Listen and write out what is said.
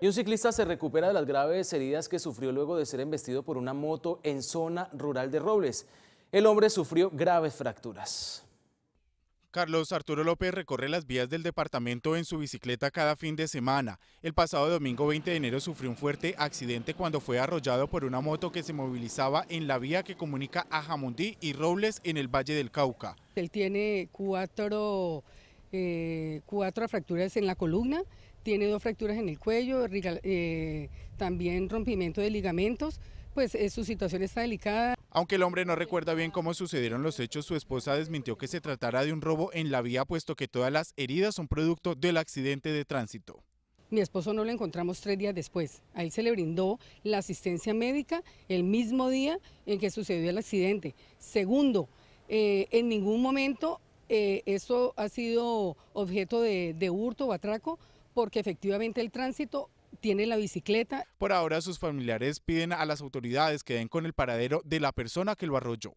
Y un ciclista se recupera de las graves heridas que sufrió luego de ser embestido por una moto en zona rural de Robles. El hombre sufrió graves fracturas. Carlos Arturo López recorre las vías del departamento en su bicicleta cada fin de semana. El pasado domingo 20 de enero sufrió un fuerte accidente cuando fue arrollado por una moto que se movilizaba en la vía que comunica a Jamundí y Robles en el Valle del Cauca. Él tiene cuatro eh, cuatro fracturas en la columna, tiene dos fracturas en el cuello, eh, también rompimiento de ligamentos, pues eh, su situación está delicada. Aunque el hombre no recuerda bien cómo sucedieron los hechos, su esposa desmintió que se tratara de un robo en la vía, puesto que todas las heridas son producto del accidente de tránsito. Mi esposo no lo encontramos tres días después. A él se le brindó la asistencia médica el mismo día en que sucedió el accidente. Segundo, en ningún momento eh, eso ha sido objeto de, de hurto o atraco porque efectivamente el tránsito tiene la bicicleta. Por ahora sus familiares piden a las autoridades que den con el paradero de la persona que lo arrolló.